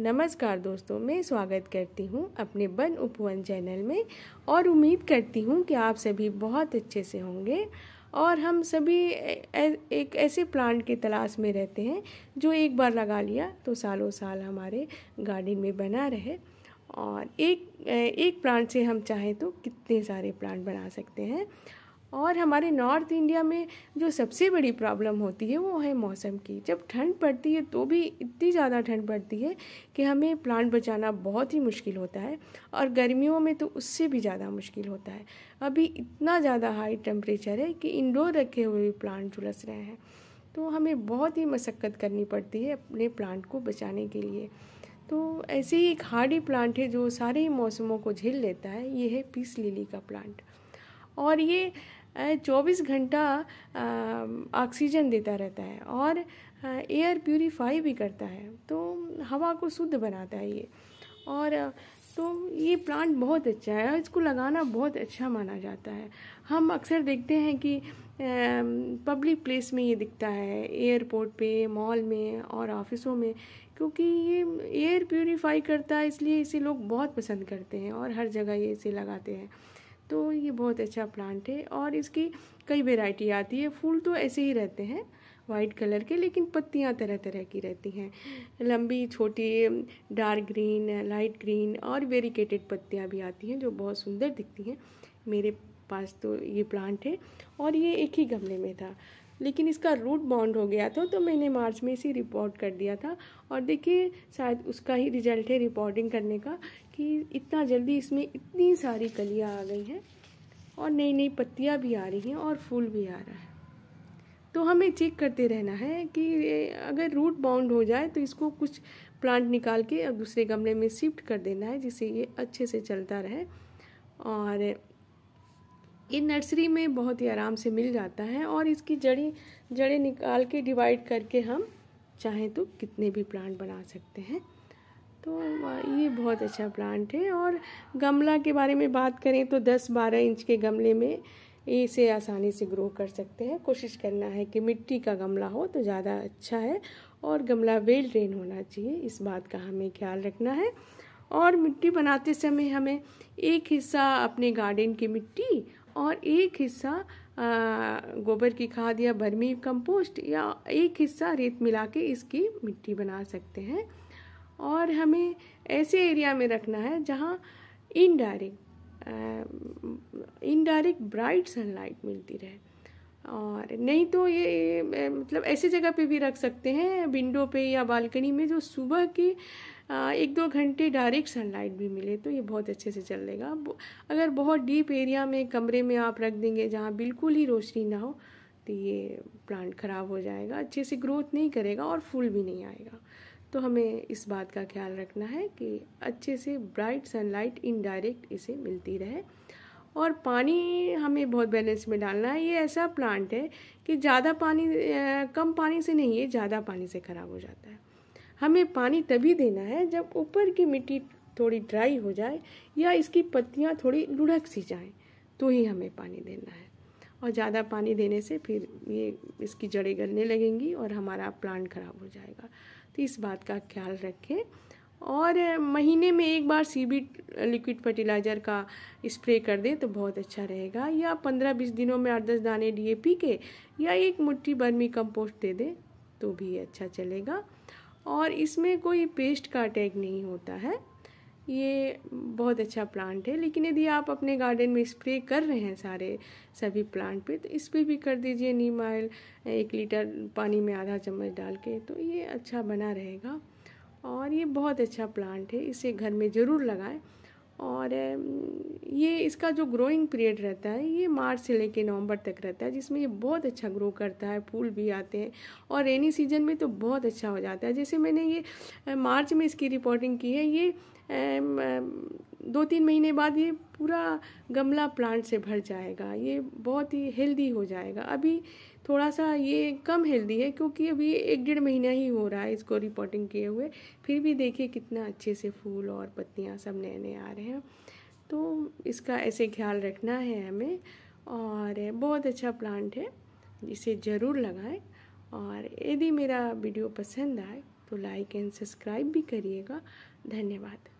नमस्कार दोस्तों मैं स्वागत करती हूँ अपने वन उपवन चैनल में और उम्मीद करती हूँ कि आप सभी बहुत अच्छे से होंगे और हम सभी एक ऐसे प्लांट की तलाश में रहते हैं जो एक बार लगा लिया तो सालों साल हमारे गार्डन में बना रहे और एक एक प्लांट से हम चाहें तो कितने सारे प्लांट बना सकते हैं और हमारे नॉर्थ इंडिया में जो सबसे बड़ी प्रॉब्लम होती है वो है मौसम की जब ठंड पड़ती है तो भी इतनी ज़्यादा ठंड पड़ती है कि हमें प्लांट बचाना बहुत ही मुश्किल होता है और गर्मियों में तो उससे भी ज़्यादा मुश्किल होता है अभी इतना ज़्यादा हाई टेम्परेचर है कि इंडोर रखे हुए प्लांट झुलस रहे हैं तो हमें बहुत ही मशक्क़त करनी पड़ती है अपने प्लांट को बचाने के लिए तो ऐसे ही एक हार्डी प्लांट है जो सारे मौसमों को झेल लेता है ये है पीस लिली का प्लांट और ये चौबीस घंटा ऑक्सीजन देता रहता है और एयर प्यूरीफाई भी करता है तो हवा को शुद्ध बनाता है ये और तो ये प्लांट बहुत अच्छा है और इसको लगाना बहुत अच्छा माना जाता है हम अक्सर देखते हैं कि पब्लिक प्लेस में ये दिखता है एयरपोर्ट पे मॉल में और ऑफिसों में क्योंकि ये एयर प्योरीफाई करता है इसलिए इसे लोग बहुत पसंद करते हैं और हर जगह ये इसे लगाते हैं तो ये बहुत अच्छा प्लांट है और इसकी कई वेराइटी आती है फूल तो ऐसे ही रहते हैं वाइट कलर के लेकिन पत्तियाँ तरह तरह की रहती हैं लंबी छोटी डार्क ग्रीन लाइट ग्रीन और वेरिकेटेड पत्तियाँ भी आती हैं जो बहुत सुंदर दिखती हैं मेरे पास तो ये प्लांट है और ये एक ही गमले में था लेकिन इसका रूट बाउंड हो गया था तो मैंने मार्च में इसे रिपोर्ट कर दिया था और देखिए शायद उसका ही रिजल्ट है रिपोर्टिंग करने का कि इतना जल्दी इसमें इतनी सारी कलियाँ आ गई हैं और नई नई पत्तियाँ भी आ रही हैं और फूल भी आ रहा है तो हमें चेक करते रहना है कि अगर रूट बाउंड हो जाए तो इसको कुछ प्लांट निकाल के दूसरे गमले में शिफ्ट कर देना है जिससे ये अच्छे से चलता रहे और ये नर्सरी में बहुत ही आराम से मिल जाता है और इसकी जड़ी जड़ें निकाल के डिवाइड करके हम चाहें तो कितने भी प्लांट बना सकते हैं तो ये बहुत अच्छा प्लांट है और गमला के बारे में बात करें तो 10-12 इंच के गमले में इसे आसानी से ग्रो कर सकते हैं कोशिश करना है कि मिट्टी का गमला हो तो ज़्यादा अच्छा है और गमला वेल ड्रेन होना चाहिए इस बात का हमें ख्याल रखना है और मिट्टी बनाते समय हमें एक हिस्सा अपने गार्डन की मिट्टी और एक हिस्सा गोबर की खाद या बर्मी कंपोस्ट या एक हिस्सा रेत मिला के इसकी मिट्टी बना सकते हैं और हमें ऐसे एरिया में रखना है जहाँ इनडायरेक्ट इनडायरेक्ट ब्राइट सनलाइट मिलती रहे और नहीं तो ये मतलब ऐसी जगह पे भी रख सकते हैं विंडो पे या बालकनी में जो सुबह की एक दो घंटे डायरेक्ट सनलाइट भी मिले तो ये बहुत अच्छे से चल लेगा अगर बहुत डीप एरिया में कमरे में आप रख देंगे जहाँ बिल्कुल ही रोशनी ना हो तो ये प्लांट ख़राब हो जाएगा अच्छे से ग्रोथ नहीं करेगा और फूल भी नहीं आएगा तो हमें इस बात का ख्याल रखना है कि अच्छे से ब्राइट सनलाइट इनडायरेक्ट इसे मिलती रहे और पानी हमें बहुत बैलेंस में डालना है ये ऐसा प्लांट है कि ज़्यादा पानी कम पानी से नहीं है ज़्यादा पानी से ख़राब हो जाता है हमें पानी तभी देना है जब ऊपर की मिट्टी थोड़ी ड्राई हो जाए या इसकी पत्तियाँ थोड़ी लुढ़क सी जाएँ तो ही हमें पानी देना है और ज़्यादा पानी देने से फिर ये इसकी जड़ें गलने लगेंगी और हमारा प्लांट ख़राब हो जाएगा तो इस बात का ख्याल रखें और महीने में एक बार सी बी लिक्विड फर्टिलाइज़र का स्प्रे कर दें तो बहुत अच्छा रहेगा या पंद्रह बीस दिनों में आठ दस दाने पी के या एक मुट्ठी बर्मी कंपोस्ट दे दें तो भी अच्छा चलेगा और इसमें कोई पेस्ट का अटैक नहीं होता है ये बहुत अच्छा प्लांट है लेकिन यदि आप अपने गार्डन में स्प्रे कर रहे हैं सारे सभी प्लांट पे तो इस पर भी कर दीजिए नीम ऑयल एक लीटर पानी में आधा चम्मच डाल के तो ये अच्छा बना रहेगा और ये बहुत अच्छा प्लांट है इसे घर में ज़रूर लगाएं और ये इसका जो ग्रोइंग पीरियड रहता है ये मार्च से लेके नवंबर तक रहता है जिसमें ये बहुत अच्छा ग्रो करता है फूल भी आते हैं और रेनी सीजन में तो बहुत अच्छा हो जाता है जैसे मैंने ये मार्च में इसकी रिपोर्टिंग की है ये दो तीन महीने बाद ये पूरा गमला प्लांट से भर जाएगा ये बहुत ही हेल्दी हो जाएगा अभी थोड़ा सा ये कम हेल्दी है क्योंकि अभी एक डेढ़ महीना ही हो रहा है इसको रिपोर्टिंग किए हुए फिर भी देखिए कितना अच्छे से फूल और पत्तियाँ सब नए नए आ रहे हैं तो इसका ऐसे ख्याल रखना है हमें और बहुत अच्छा प्लांट है इसे ज़रूर लगाएं और यदि मेरा वीडियो पसंद आए तो लाइक एंड सब्सक्राइब भी करिएगा धन्यवाद